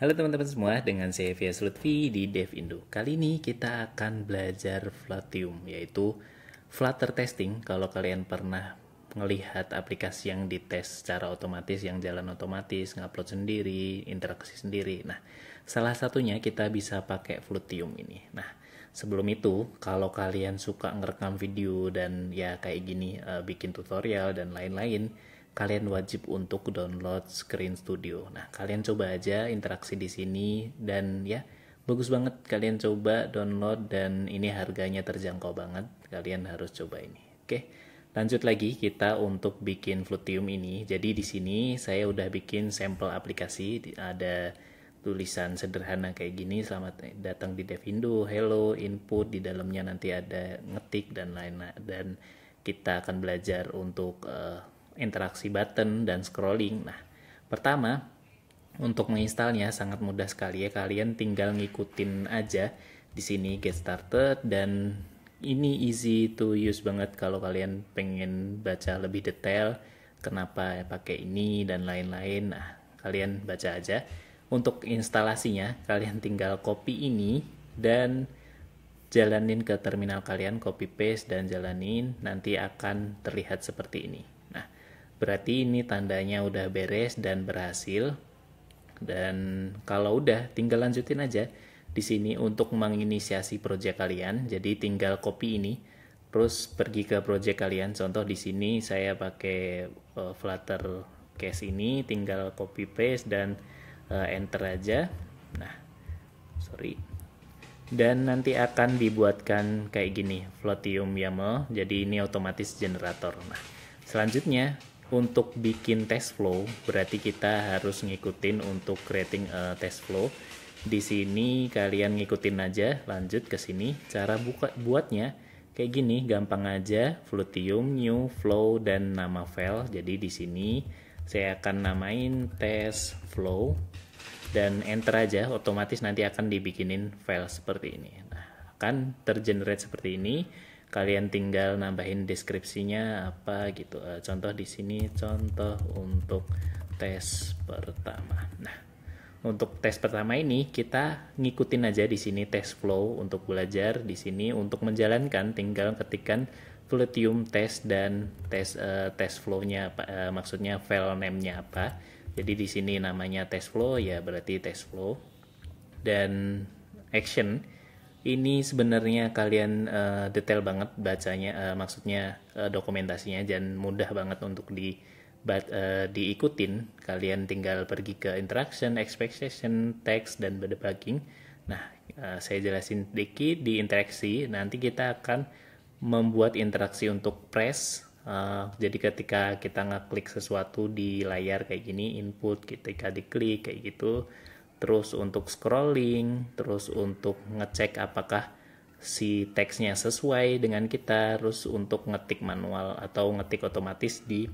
Halo teman-teman semua, dengan saya Vias Lutfi di Dev Indo. Kali ini kita akan belajar Flatium, yaitu Flutter Testing. Kalau kalian pernah melihat aplikasi yang dites secara otomatis, yang jalan otomatis, ngupload sendiri, interaksi sendiri. Nah, salah satunya kita bisa pakai Flutium ini. Nah, sebelum itu, kalau kalian suka ngerekam video dan ya kayak gini, eh, bikin tutorial dan lain-lain, kalian wajib untuk download Screen Studio. Nah, kalian coba aja interaksi di sini dan ya bagus banget kalian coba download dan ini harganya terjangkau banget. Kalian harus coba ini. Oke. Lanjut lagi kita untuk bikin Flutium ini. Jadi di sini saya udah bikin sampel aplikasi ada tulisan sederhana kayak gini selamat datang di Devindo hello input di dalamnya nanti ada ngetik dan lain-lain dan kita akan belajar untuk uh, interaksi button, dan scrolling. Nah, pertama, untuk menginstalnya sangat mudah sekali ya. Kalian tinggal ngikutin aja di sini get started dan ini easy to use banget kalau kalian pengen baca lebih detail kenapa pakai ini dan lain-lain. Nah, kalian baca aja. Untuk instalasinya, kalian tinggal copy ini dan jalanin ke terminal kalian, copy paste dan jalanin, nanti akan terlihat seperti ini berarti ini tandanya udah beres dan berhasil dan kalau udah tinggal lanjutin aja di sini untuk menginisiasi project kalian jadi tinggal copy ini terus pergi ke project kalian contoh di sini saya pakai uh, flutter case ini tinggal copy paste dan uh, enter aja nah sorry dan nanti akan dibuatkan kayak gini flotium YAML jadi ini otomatis generator nah selanjutnya untuk bikin test flow berarti kita harus ngikutin untuk creating a test flow di sini kalian ngikutin aja lanjut ke sini cara buka buatnya kayak gini gampang aja flutium new flow dan nama file jadi di sini saya akan namain test flow dan enter aja otomatis nanti akan dibikinin file seperti ini nah akan tergenerate seperti ini kalian tinggal nambahin deskripsinya apa gitu uh, contoh di sini contoh untuk tes pertama nah untuk tes pertama ini kita ngikutin aja di sini tes flow untuk belajar di sini untuk menjalankan tinggal ketikkan Plutium tes dan tes uh, tes flow uh, eh, maksudnya file name-nya apa. Jadi di sini namanya tes flow ya berarti tes flow dan action ini sebenarnya kalian uh, detail banget bacanya, uh, maksudnya uh, dokumentasinya dan mudah banget untuk di but, uh, diikutin. Kalian tinggal pergi ke interaction, expectation, text dan debugging. Nah, uh, saya jelasin sedikit di interaksi. Nanti kita akan membuat interaksi untuk press. Uh, jadi ketika kita ngeklik sesuatu di layar kayak gini, input ketika diklik kayak gitu terus untuk scrolling, terus untuk ngecek apakah si teksnya sesuai dengan kita, terus untuk ngetik manual atau ngetik otomatis di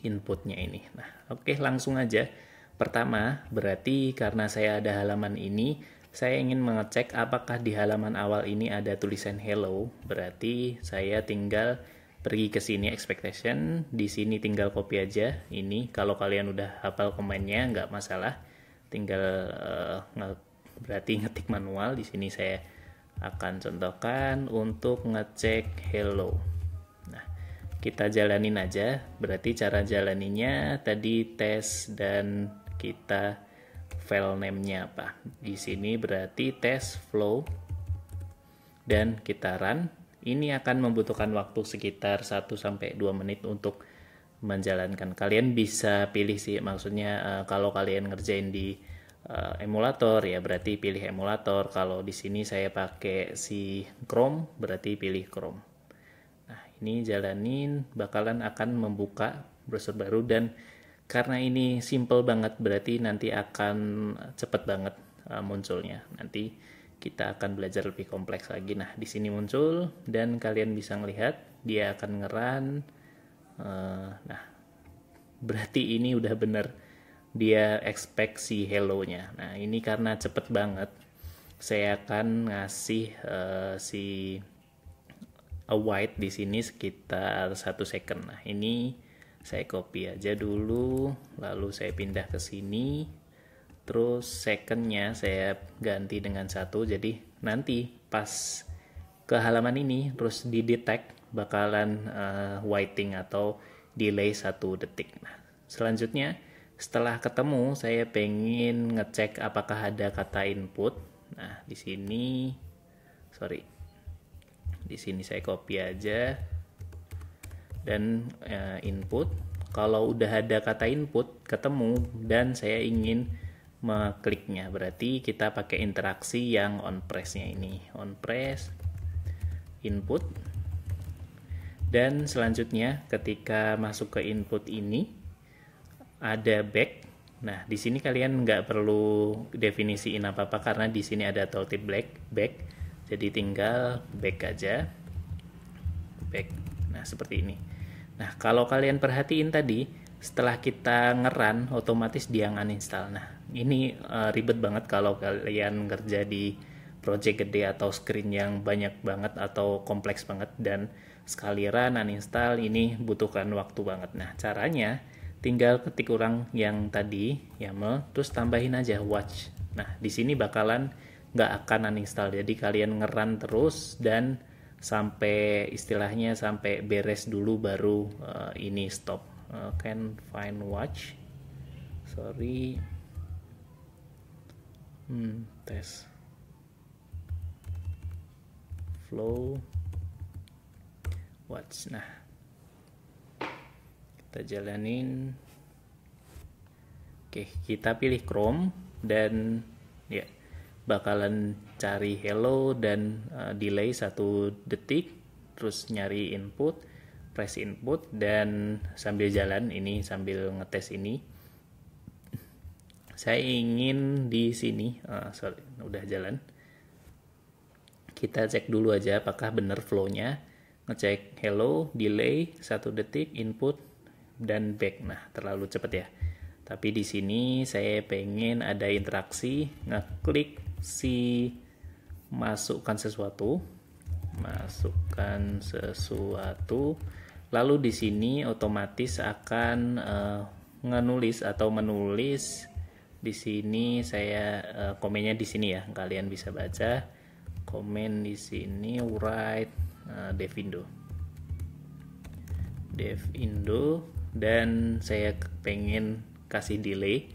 inputnya ini. Nah, oke langsung aja. Pertama, berarti karena saya ada halaman ini, saya ingin mengecek apakah di halaman awal ini ada tulisan hello. Berarti saya tinggal pergi ke sini expectation, di sini tinggal copy aja. Ini kalau kalian udah hafal komennya nggak masalah tinggal uh, nge berarti ngetik manual di sini saya akan contohkan untuk ngecek hello nah kita jalanin aja berarti cara jalaninya tadi tes dan kita file name-nya apa di sini berarti tes flow dan kita run ini akan membutuhkan waktu sekitar 1 2 menit untuk menjalankan. Kalian bisa pilih sih, maksudnya uh, kalau kalian ngerjain di uh, emulator ya berarti pilih emulator. Kalau di sini saya pakai si Chrome, berarti pilih Chrome. Nah, ini jalanin bakalan akan membuka browser baru dan karena ini simple banget berarti nanti akan cepet banget uh, munculnya. Nanti kita akan belajar lebih kompleks lagi. Nah, di sini muncul dan kalian bisa melihat dia akan ngeran Eh, nah, berarti ini udah bener dia expect si hello-nya. Nah, ini karena cepet banget, saya akan ngasih uh, si a white di sini sekitar satu second. Nah, ini saya copy aja dulu, lalu saya pindah ke sini. Terus secondnya saya ganti dengan satu, jadi nanti pas ke halaman ini terus di detect bakalan uh, eh, waiting atau delay satu detik. Nah, selanjutnya setelah ketemu saya pengen ngecek apakah ada kata input. Nah, di sini sorry. Di sini saya copy aja dan uh, input. Kalau udah ada kata input ketemu dan saya ingin mengkliknya berarti kita pakai interaksi yang on pressnya ini on press input dan selanjutnya ketika masuk ke input ini ada back. Nah, di sini kalian nggak perlu definisiin apa-apa karena di sini ada tooltip black back. Jadi tinggal back aja. Back. Nah, seperti ini. Nah, kalau kalian perhatiin tadi, setelah kita ngeran otomatis dia install Nah, ini uh, ribet banget kalau kalian kerja di project gede atau screen yang banyak banget atau kompleks banget dan sekali sekaliran uninstall ini butuhkan waktu banget nah caranya tinggal ketik kurang yang tadi YAML terus tambahin aja watch nah di sini bakalan nggak akan uninstall jadi kalian ngeran terus dan sampai istilahnya sampai beres dulu baru uh, ini stop uh, can find watch sorry hmm tes flow Watch, nah kita jalanin oke kita pilih Chrome dan ya bakalan cari hello dan uh, delay satu detik terus nyari input press input dan sambil jalan ini sambil ngetes ini saya ingin di sini uh, sorry udah jalan kita cek dulu aja apakah benar flow-nya ngecek hello, delay, satu detik, input, dan back. Nah, terlalu cepat ya. Tapi di sini saya pengen ada interaksi, ngeklik si masukkan sesuatu, masukkan sesuatu, lalu di sini otomatis akan uh, ngenulis atau menulis di sini saya eh, komennya di sini ya kalian bisa baca komen di sini write Eh, Devindo Devindo dan saya pengen kasih delay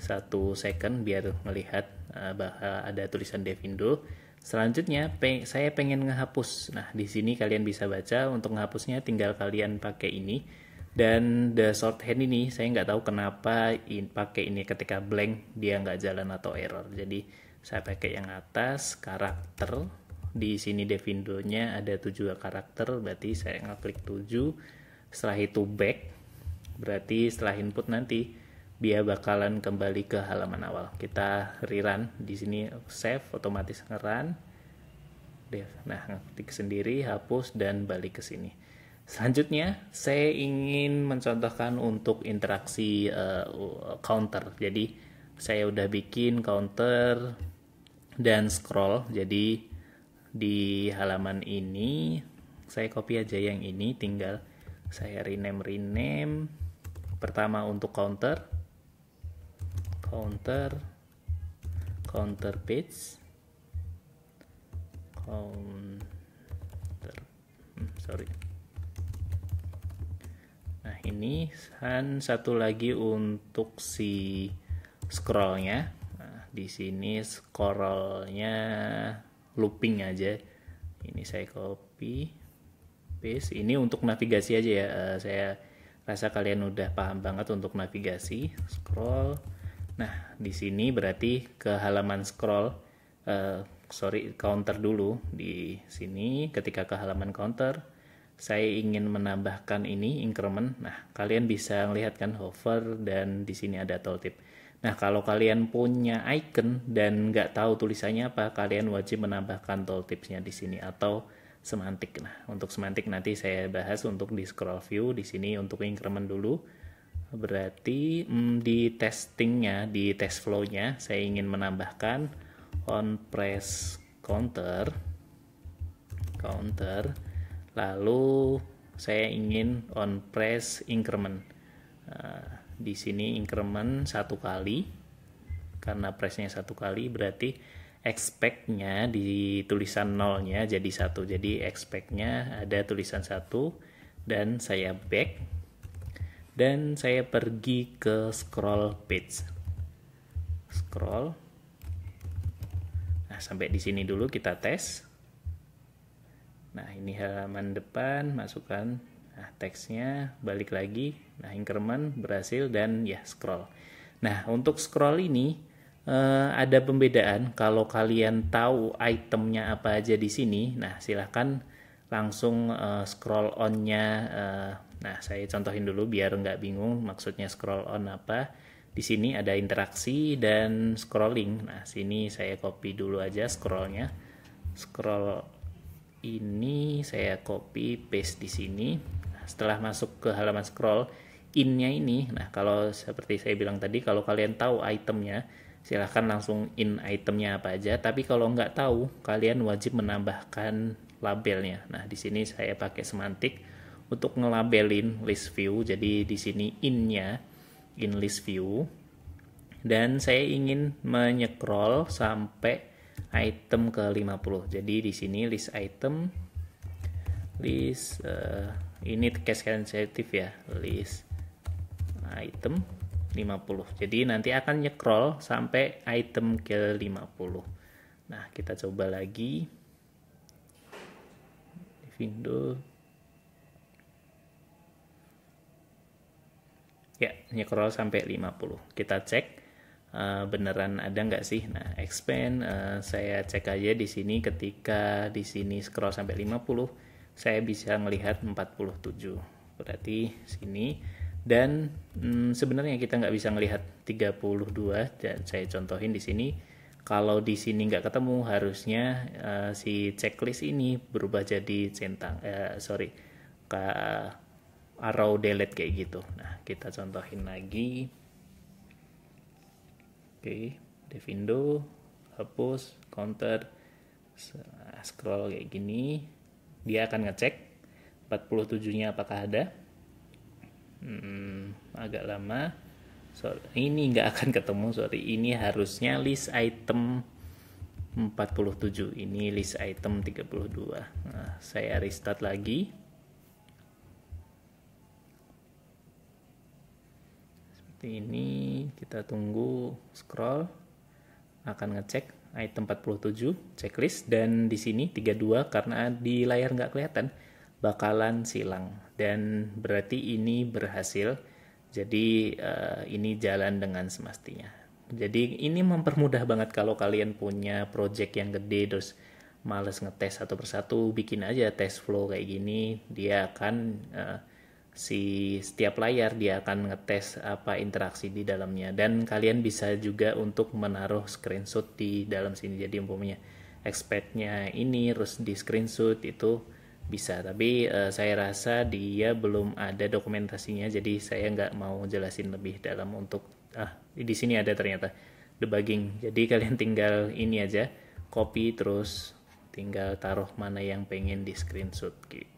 satu second biar melihat eh, bahwa ada tulisan Devindo selanjutnya saya pengen ngehapus nah di sini kalian bisa baca untuk ngehapusnya tinggal kalian pakai ini dan the shorthand ini saya nggak tahu kenapa in pakai ini ketika blank dia nggak jalan atau error jadi saya pakai yang atas karakter di sini Devindonya ada tujuh karakter berarti saya ngeklik 7 setelah itu back berarti setelah input nanti dia bakalan kembali ke halaman awal kita rerun di sini save otomatis ngeran nah ngeklik sendiri hapus dan balik ke sini selanjutnya saya ingin mencontohkan untuk interaksi uh, counter jadi saya udah bikin counter dan scroll jadi di halaman ini saya copy aja yang ini tinggal saya rename rename pertama untuk counter counter counter page counter hmm, sorry nah ini dan satu lagi untuk si scrollnya nah, di sini scrollnya looping aja ini saya copy paste ini untuk navigasi aja ya uh, saya rasa kalian udah paham banget untuk navigasi scroll nah di sini berarti ke halaman scroll uh, sorry counter dulu di sini ketika ke halaman counter saya ingin menambahkan ini increment nah kalian bisa melihat kan hover dan di sini ada tooltip Nah, kalau kalian punya icon dan nggak tahu tulisannya apa, kalian wajib menambahkan tooltipsnya di sini atau semantik. Nah, untuk semantik nanti saya bahas untuk di scroll view di sini untuk increment dulu. Berarti hmm, di testingnya, di test flow-nya, saya ingin menambahkan on press counter, counter, lalu saya ingin on press increment. Uh, di sini increment satu kali karena pressnya satu kali berarti expect-nya di tulisan nolnya jadi satu jadi expect-nya ada tulisan satu dan saya back dan saya pergi ke scroll page scroll nah sampai di sini dulu kita tes nah ini halaman depan masukkan Nah, teksnya balik lagi. Nah, increment berhasil dan ya scroll. Nah, untuk scroll ini eh, ada pembedaan. Kalau kalian tahu itemnya apa aja di sini, nah silahkan langsung eh, scroll on-nya. Eh, nah, saya contohin dulu biar nggak bingung maksudnya scroll on apa. Di sini ada interaksi dan scrolling. Nah, sini saya copy dulu aja scrollnya. Scroll ini saya copy paste di sini setelah masuk ke halaman scroll innya ini nah kalau seperti saya bilang tadi kalau kalian tahu itemnya silahkan langsung in itemnya apa aja tapi kalau nggak tahu kalian wajib menambahkan labelnya nah di sini saya pakai semantik untuk ngelabelin list view jadi di sini innya in list view dan saya ingin menyekrol sampai item ke 50 jadi di sini list item list eh, ini case sensitif ya list nah, item 50 jadi nanti akan nyekrol sampai item ke 50 nah kita coba lagi di window ya nyekrol sampai 50 kita cek uh, beneran ada nggak sih nah expand uh, saya cek aja di sini ketika di sini scroll sampai 50 saya bisa melihat 47 berarti sini dan hmm, sebenarnya kita nggak bisa melihat 32 dan saya contohin di sini kalau di sini nggak ketemu harusnya uh, si checklist ini berubah jadi centang uh, sorry ke arrow delete kayak gitu nah kita contohin lagi oke okay. devindo hapus counter scroll kayak gini dia akan ngecek 47-nya apakah ada. Hmm, agak lama. Sorry, ini nggak akan ketemu, sorry. Ini harusnya list item 47. Ini list item 32. Nah, saya restart lagi. Seperti ini, kita tunggu scroll akan ngecek item 47 checklist dan di sini 32 karena di layar nggak kelihatan bakalan silang dan berarti ini berhasil jadi uh, ini jalan dengan semestinya jadi ini mempermudah banget kalau kalian punya project yang gede terus males ngetes satu persatu bikin aja test flow kayak gini dia akan uh, si setiap layar dia akan ngetes apa interaksi di dalamnya dan kalian bisa juga untuk menaruh screenshot di dalam sini jadi umpamanya expect-nya ini terus di screenshot itu bisa tapi uh, saya rasa dia belum ada dokumentasinya jadi saya nggak mau jelasin lebih dalam untuk ah di sini ada ternyata debugging jadi kalian tinggal ini aja copy terus tinggal taruh mana yang pengen di screenshot gitu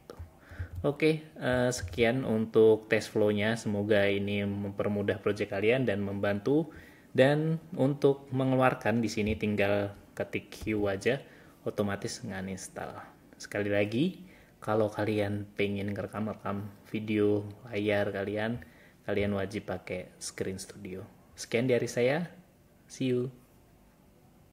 Oke, okay, uh, eh, sekian untuk test flow-nya. Semoga ini mempermudah proyek kalian dan membantu. Dan untuk mengeluarkan di sini tinggal ketik Q aja, otomatis install. Sekali lagi, kalau kalian pengen ngerekam-rekam video layar kalian, kalian wajib pakai Screen Studio. Sekian dari saya, see you.